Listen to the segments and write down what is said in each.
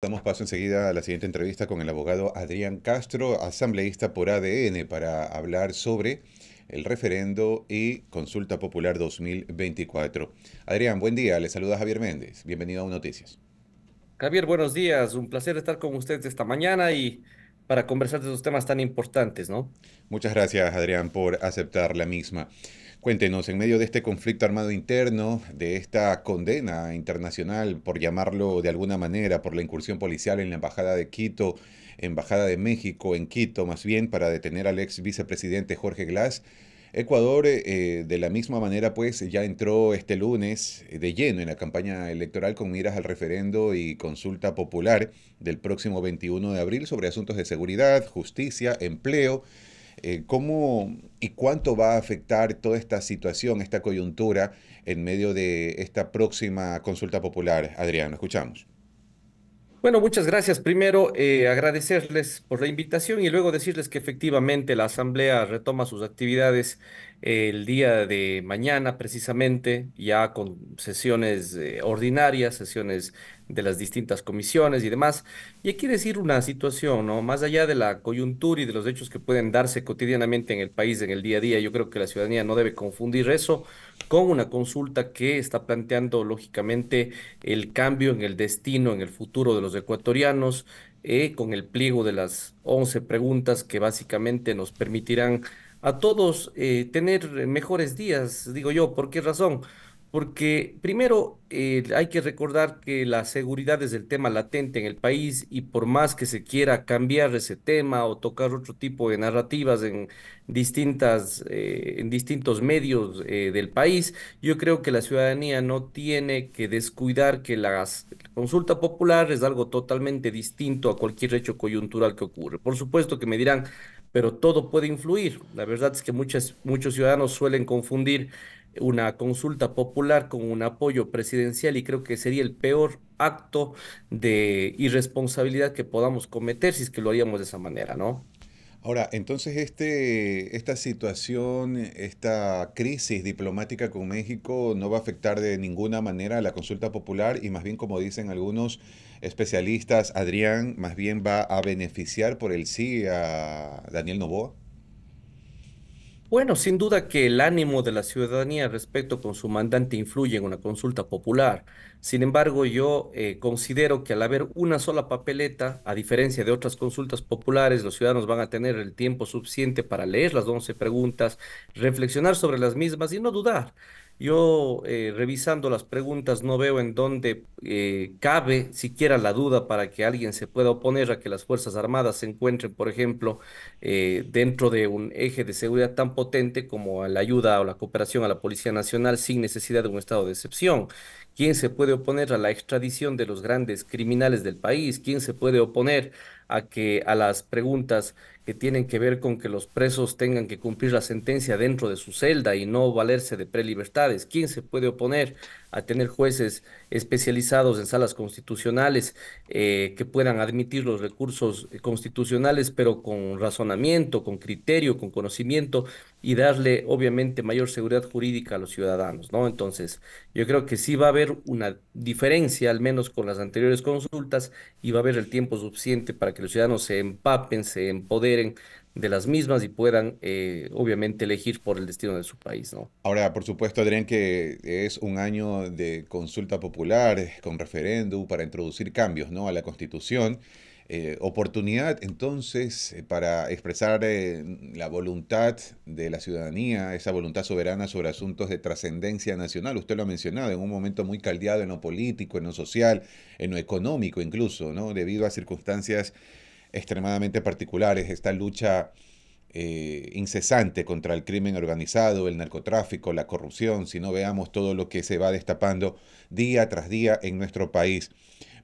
Damos paso enseguida a la siguiente entrevista con el abogado Adrián Castro, asambleísta por ADN, para hablar sobre el referendo y consulta popular 2024. Adrián, buen día. Le saluda Javier Méndez. Bienvenido a Noticias. Javier, buenos días. Un placer estar con ustedes esta mañana y para conversar de esos temas tan importantes, ¿no? Muchas gracias, Adrián, por aceptar la misma. Cuéntenos, en medio de este conflicto armado interno, de esta condena internacional, por llamarlo de alguna manera, por la incursión policial en la Embajada de Quito, Embajada de México en Quito, más bien, para detener al ex vicepresidente Jorge Glass, Ecuador, eh, de la misma manera, pues ya entró este lunes de lleno en la campaña electoral con miras al referendo y consulta popular del próximo 21 de abril sobre asuntos de seguridad, justicia, empleo eh, ¿cómo y cuánto va a afectar toda esta situación, esta coyuntura en medio de esta próxima consulta popular? Adriano, escuchamos. Bueno, muchas gracias. Primero, eh, agradecerles por la invitación y luego decirles que efectivamente la Asamblea retoma sus actividades eh, el día de mañana, precisamente, ya con sesiones eh, ordinarias, sesiones de las distintas comisiones y demás. Y aquí decir una situación, ¿no? Más allá de la coyuntura y de los hechos que pueden darse cotidianamente en el país, en el día a día, yo creo que la ciudadanía no debe confundir eso con una consulta que está planteando lógicamente el cambio en el destino, en el futuro de los ecuatorianos, eh, con el pliego de las 11 preguntas que básicamente nos permitirán a todos eh, tener mejores días, digo yo, ¿por qué razón? Porque primero eh, hay que recordar que la seguridad es el tema latente en el país y por más que se quiera cambiar ese tema o tocar otro tipo de narrativas en, distintas, eh, en distintos medios eh, del país, yo creo que la ciudadanía no tiene que descuidar que la consulta popular es algo totalmente distinto a cualquier hecho coyuntural que ocurre. Por supuesto que me dirán, pero todo puede influir. La verdad es que muchas, muchos ciudadanos suelen confundir una consulta popular con un apoyo presidencial y creo que sería el peor acto de irresponsabilidad que podamos cometer si es que lo haríamos de esa manera, ¿no? Ahora, entonces este, esta situación, esta crisis diplomática con México no va a afectar de ninguna manera a la consulta popular y más bien, como dicen algunos especialistas, Adrián, más bien va a beneficiar por el sí a Daniel Novoa. Bueno, sin duda que el ánimo de la ciudadanía respecto con su mandante influye en una consulta popular. Sin embargo, yo eh, considero que al haber una sola papeleta, a diferencia de otras consultas populares, los ciudadanos van a tener el tiempo suficiente para leer las 11 preguntas, reflexionar sobre las mismas y no dudar. Yo, eh, revisando las preguntas, no veo en dónde eh, cabe siquiera la duda para que alguien se pueda oponer a que las Fuerzas Armadas se encuentren, por ejemplo, eh, dentro de un eje de seguridad tan potente como la ayuda o la cooperación a la Policía Nacional sin necesidad de un estado de excepción. ¿Quién se puede oponer a la extradición de los grandes criminales del país? ¿Quién se puede oponer a que a las preguntas que tienen que ver con que los presos tengan que cumplir la sentencia dentro de su celda y no valerse de prelibertades. ¿Quién se puede oponer a tener jueces especializados en salas constitucionales eh, que puedan admitir los recursos constitucionales, pero con razonamiento, con criterio, con conocimiento y darle obviamente mayor seguridad jurídica a los ciudadanos, ¿no? Entonces, yo creo que sí va a haber una diferencia, al menos con las anteriores consultas, y va a haber el tiempo suficiente para que que los ciudadanos se empapen, se empoderen de las mismas y puedan, eh, obviamente, elegir por el destino de su país. ¿no? Ahora, por supuesto, Adrián, que es un año de consulta popular con referéndum para introducir cambios ¿no? a la Constitución. Eh, oportunidad entonces eh, para expresar eh, la voluntad de la ciudadanía, esa voluntad soberana sobre asuntos de trascendencia nacional. Usted lo ha mencionado en un momento muy caldeado en lo político, en lo social, en lo económico incluso, ¿no? debido a circunstancias extremadamente particulares, esta lucha incesante contra el crimen organizado, el narcotráfico, la corrupción, si no veamos todo lo que se va destapando día tras día en nuestro país.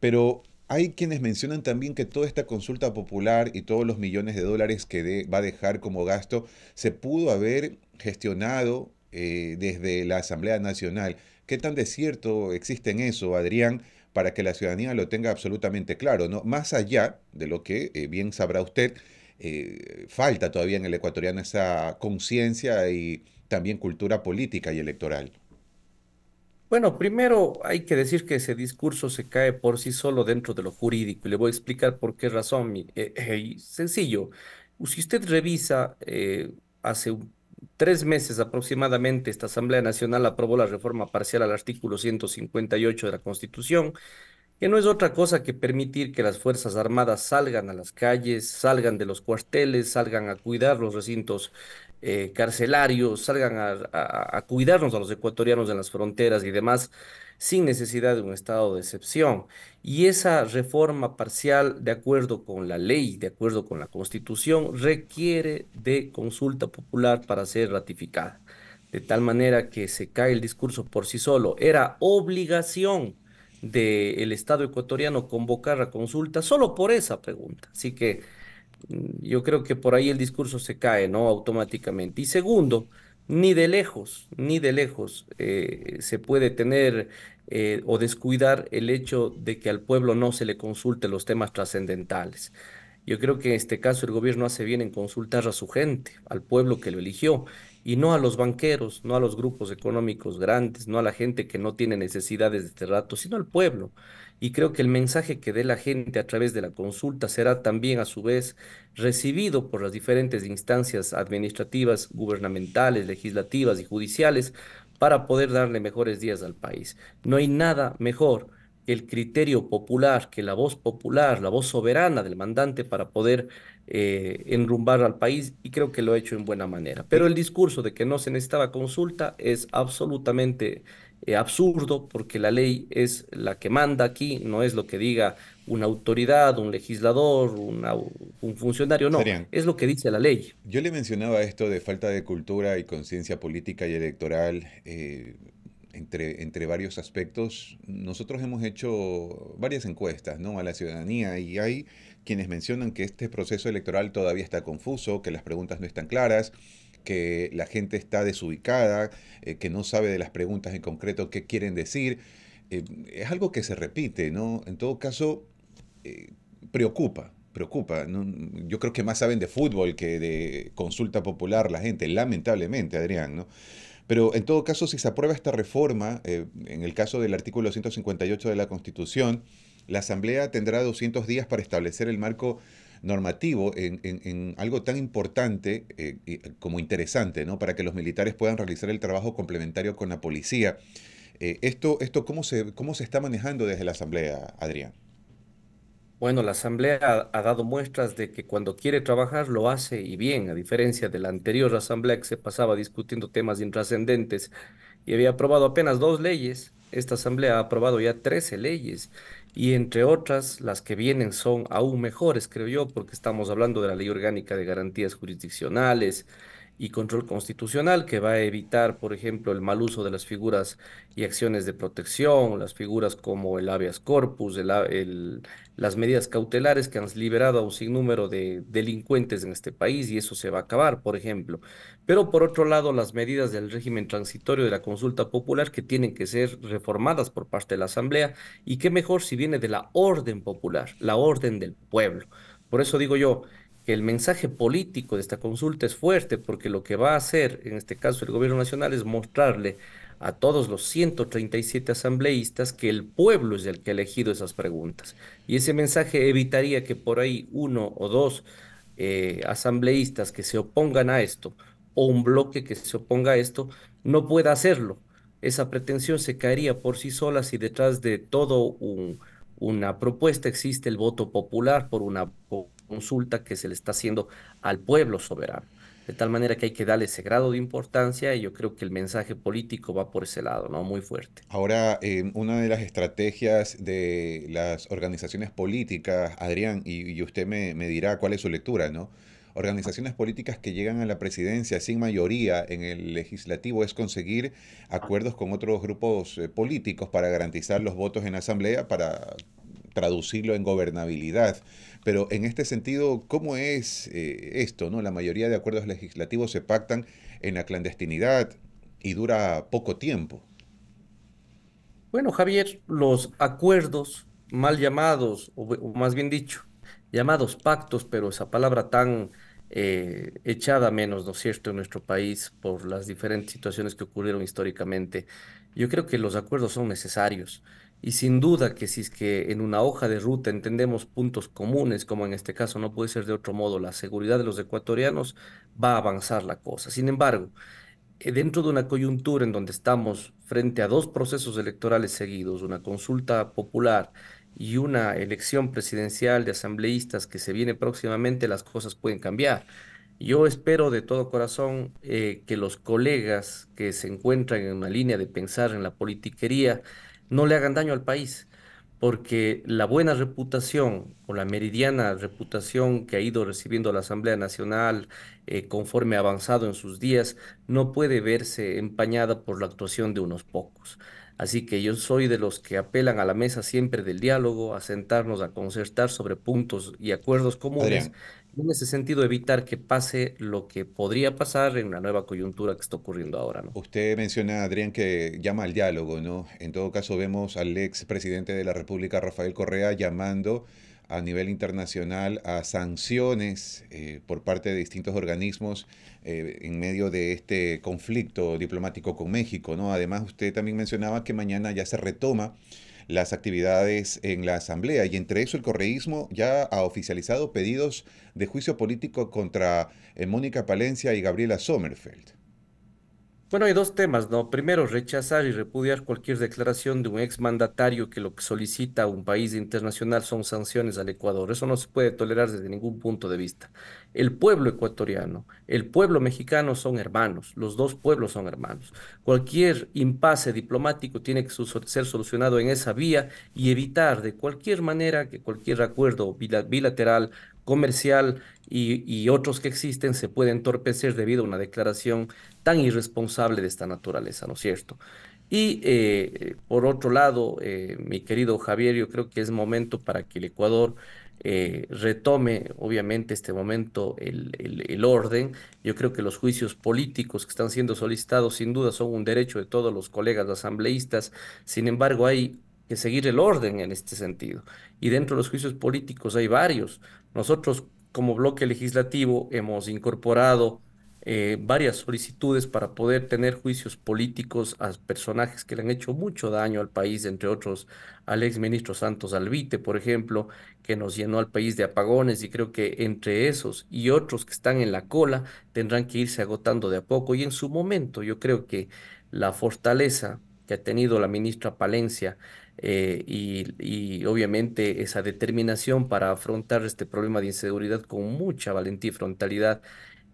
Pero hay quienes mencionan también que toda esta consulta popular y todos los millones de dólares que va a dejar como gasto se pudo haber gestionado eh, desde la Asamblea Nacional. ¿Qué tan cierto existe en eso, Adrián, para que la ciudadanía lo tenga absolutamente claro? ¿no? Más allá de lo que eh, bien sabrá usted, eh, falta todavía en el ecuatoriano esa conciencia y también cultura política y electoral. Bueno, primero hay que decir que ese discurso se cae por sí solo dentro de lo jurídico y le voy a explicar por qué razón. Eh, eh, sencillo, si usted revisa eh, hace tres meses aproximadamente, esta Asamblea Nacional aprobó la reforma parcial al artículo 158 de la Constitución, que no es otra cosa que permitir que las Fuerzas Armadas salgan a las calles, salgan de los cuarteles, salgan a cuidar los recintos eh, carcelarios, salgan a, cuidarnos a los ecuatorianos en las fronteras y demás, sin necesidad de un estado de excepción. Y esa reforma parcial, de acuerdo con la ley, de acuerdo con la constitución, requiere de consulta popular para ser ratificada. De tal manera que se cae el discurso por sí solo. Era obligación del Estado ecuatoriano convocar la consulta solo por esa pregunta. Así que yo creo que por ahí el discurso se cae, ¿no? Automáticamente. Y segundo, ni de lejos, ni de lejos eh, se puede tener eh, o descuidar el hecho de que al pueblo no se le consulte los temas trascendentales. Yo creo que en este caso el gobierno hace bien en consultar a su gente, al pueblo que lo eligió, y no a los banqueros, no a los grupos económicos grandes, no a la gente que no tiene necesidades de este rato, sino al pueblo y creo que el mensaje que dé la gente a través de la consulta será también a su vez recibido por las diferentes instancias administrativas, gubernamentales, legislativas y judiciales para poder darle mejores días al país. No hay nada mejor que el criterio popular, que la voz popular, la voz soberana del mandante para poder eh, enrumbar al país y creo que lo ha hecho en buena manera. Pero el discurso de que no se necesitaba consulta es absolutamente eh, absurdo porque la ley es la que manda aquí, no es lo que diga una autoridad, un legislador, un funcionario, no, es lo que dice la ley. Yo le mencionaba esto de falta de cultura y conciencia política y electoral. Eh, entre, entre varios aspectos, nosotros hemos hecho varias encuestas ¿no? a la ciudadanía y hay quienes mencionan que este proceso electoral todavía está confuso, que las preguntas no están claras, que la gente está desubicada, eh, que no sabe de las preguntas en concreto qué quieren decir. Eh, es algo que se repite, ¿no? En todo caso, eh, preocupa, preocupa. Yo creo que más saben de fútbol que de consulta popular la gente, lamentablemente, Adrián, ¿no? Pero en todo caso, si se aprueba esta reforma, en el caso del artículo 158 de la Constitución, la Asamblea tendrá 200 días para establecer el marco normativo en, algo tan importante eh, como interesante, ¿no? Para que los militares puedan realizar el trabajo complementario con la policía. Eh, esto, esto ¿cómo, se, ¿Cómo se está manejando desde la Asamblea, Adrián? Bueno, la Asamblea ha dado muestras de que cuando quiere trabajar lo hace y bien, a diferencia de la anterior Asamblea que se pasaba discutiendo temas intrascendentes y había aprobado apenas dos leyes. Esta Asamblea ha aprobado ya 13 leyes y entre otras, las que vienen son aún mejores, creo yo, porque estamos hablando de la ley orgánica de garantías jurisdiccionales, y control constitucional que va a evitar, por ejemplo, el mal uso de las figuras y acciones de protección, las figuras como el habeas corpus, las medidas cautelares que han liberado a un sinnúmero de delincuentes en este país y eso se va a acabar, por ejemplo. Pero por otro lado, las medidas del régimen transitorio de la consulta popular que tienen que ser reformadas por parte de la Asamblea y qué mejor si viene de la orden popular, la orden del pueblo. Por eso digo yo, el mensaje político de esta consulta es fuerte porque lo que va a hacer, en este caso el gobierno nacional, es mostrarle a todos los 137 asambleístas que el pueblo es el que ha elegido esas preguntas. Y ese mensaje evitaría que por ahí uno o dos eh, asambleístas que se opongan a esto o un bloque que se oponga a esto no pueda hacerlo. Esa pretensión se caería por sí sola si detrás de todo una propuesta existe el voto popular por una consulta que se le está haciendo al pueblo soberano. De tal manera que hay que darle ese grado de importancia y yo creo que el mensaje político va por ese lado, ¿no? Muy fuerte. Ahora, eh, una de las estrategias de las organizaciones políticas, Adrián, y, usted me, me, dirá cuál es su lectura, ¿no? Organizaciones políticas que llegan a la presidencia sin mayoría en el legislativo es conseguir acuerdos con otros grupos eh, políticos para garantizar los votos en la asamblea para traducirlo en gobernabilidad. Pero en este sentido, ¿cómo es eh, esto? ¿no? La mayoría de acuerdos legislativos se pactan en la clandestinidad y dura poco tiempo. Bueno, Javier, los acuerdos mal llamados, o, más bien dicho, llamados pactos, pero esa palabra tan eh, echada menos, ¿no es cierto?, en nuestro país por las diferentes situaciones que ocurrieron históricamente. Yo creo que los acuerdos son necesarios. Y sin duda que si es que en una hoja de ruta entendemos puntos comunes, como en este caso no puede ser de otro modo, la seguridad de los ecuatorianos, va a avanzar la cosa. Sin embargo, eh, dentro de una coyuntura en donde estamos frente a dos procesos electorales seguidos, una consulta popular y una elección presidencial de asambleístas que se viene próximamente, las cosas pueden cambiar. Yo espero de todo corazón eh, que los colegas que se encuentran en una línea de pensar en la politiquería, no le hagan daño al país, porque la buena reputación o la meridiana reputación que ha ido recibiendo la Asamblea Nacional eh, conforme ha avanzado en sus días no puede verse empañada por la actuación de unos pocos. Así que yo soy de los que apelan a la mesa siempre del diálogo, a sentarnos, a concertar sobre puntos y acuerdos comunes. En ese sentido, evitar que pase lo que podría pasar en una nueva coyuntura que está ocurriendo ahora. ¿no? Usted menciona, Adrián, que llama al diálogo, ¿no? En todo caso, vemos al ex presidente de la República, Rafael Correa, llamando a nivel internacional a sanciones eh, por parte de distintos organismos eh, en medio de este conflicto diplomático con México. ¿no? Además, usted también mencionaba que mañana ya se retoma las actividades en la Asamblea y entre eso el correísmo ya ha oficializado pedidos de juicio político contra eh, Mónica Palencia y Gabriela Sommerfeld. Bueno, hay dos temas, ¿no? Primero, rechazar y repudiar cualquier declaración de un exmandatario que lo que solicita un país internacional son sanciones al Ecuador. Eso no se puede tolerar desde ningún punto de vista. El pueblo ecuatoriano, el pueblo mexicano son hermanos, los dos pueblos son hermanos. Cualquier impasse diplomático tiene que ser solucionado en esa vía y evitar de cualquier manera que cualquier acuerdo bilateral, comercial y, otros que existen se pueda entorpecer debido a una declaración tan irresponsable de esta naturaleza, ¿no es cierto? Y eh, eh, por otro lado, eh, mi querido Javier, yo creo que es momento para que el Ecuador eh, retome obviamente este momento el, orden. Yo creo que los juicios políticos que están siendo solicitados sin duda son un derecho de todos los colegas asambleístas. Sin embargo, hay que seguir el orden en este sentido. Y dentro de los juicios políticos hay varios. Nosotros como bloque legislativo hemos incorporado eh, varias solicitudes para poder tener juicios políticos a personajes que le han hecho mucho daño al país, entre otros al ex ministro Santos Alvite, por ejemplo, que nos llenó al país de apagones y creo que entre esos y otros que están en la cola tendrán que irse agotando de a poco y en su momento yo creo que la fortaleza que ha tenido la ministra Palencia eh, y, y, obviamente esa determinación para afrontar este problema de inseguridad con mucha valentía y frontalidad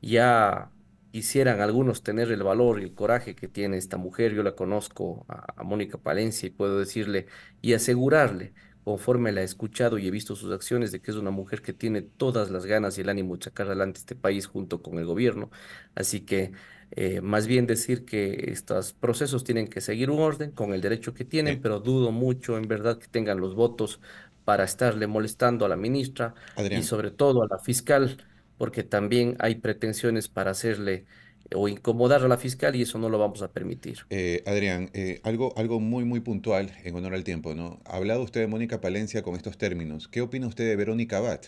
ya quisieran algunos tener el valor y el coraje que tiene esta mujer. Yo la conozco a, Mónica Palencia y puedo decirle y asegurarle, conforme la he escuchado y he visto sus acciones, de que es una mujer que tiene todas las ganas y el ánimo de sacar adelante este país junto con el gobierno. Así que eh, más bien decir que estos procesos tienen que seguir un orden con el derecho que tienen, pero dudo mucho en verdad que tengan los votos para estarle molestando a la ministra y sobre todo a la fiscal porque también hay pretensiones para hacerle o incomodar a la fiscal y eso no lo vamos a permitir. Eh, Adrián, eh, algo, algo muy, muy puntual en honor al tiempo, ¿no? Ha hablado usted de Mónica Palencia con estos términos. ¿Qué opina usted de Verónica Abad?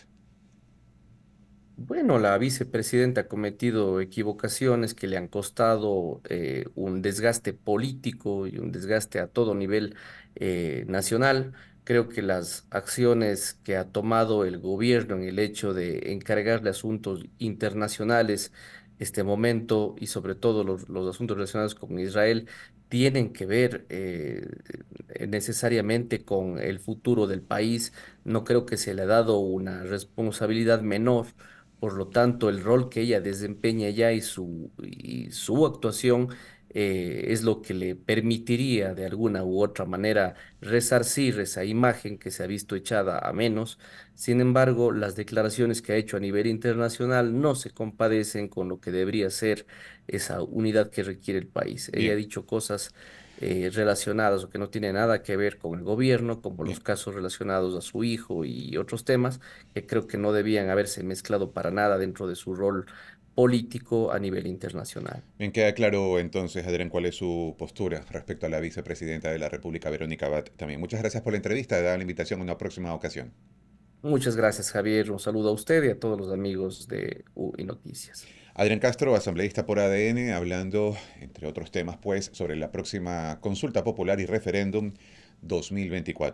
Bueno, la vicepresidenta ha cometido equivocaciones que le han costado eh, un desgaste político y un desgaste a todo nivel nacional. Creo que las acciones que ha tomado el gobierno en el hecho de encargarle asuntos internacionales, este momento y sobre todo los, asuntos relacionados con Israel, tienen que ver eh, necesariamente con el futuro del país. No creo que se le ha dado una responsabilidad menor. Por lo tanto, el rol que ella desempeña ya y su, y su actuación eh, es lo que le permitiría de alguna u otra manera resarcir esa imagen que se ha visto echada a menos. Sin embargo, las declaraciones que ha hecho a nivel internacional no se compadecen con lo que debería ser esa unidad que requiere el país. Ella ha dicho cosas eh, relacionadas o que no tienen nada que ver con el gobierno, como los casos relacionados a su hijo y otros temas que creo que no debían haberse mezclado para nada dentro de su rol político a nivel internacional. Bien, queda claro entonces, Adrián, cuál es su postura respecto a la vicepresidenta de la República, Verónica Abad, También muchas gracias por la entrevista, da la invitación a una próxima ocasión. Muchas gracias, Javier. Un saludo a usted y a todos los amigos de y Noticias. Adrián Castro, asambleísta por ADN, hablando, entre otros temas, pues, sobre la próxima consulta popular y referéndum 2024.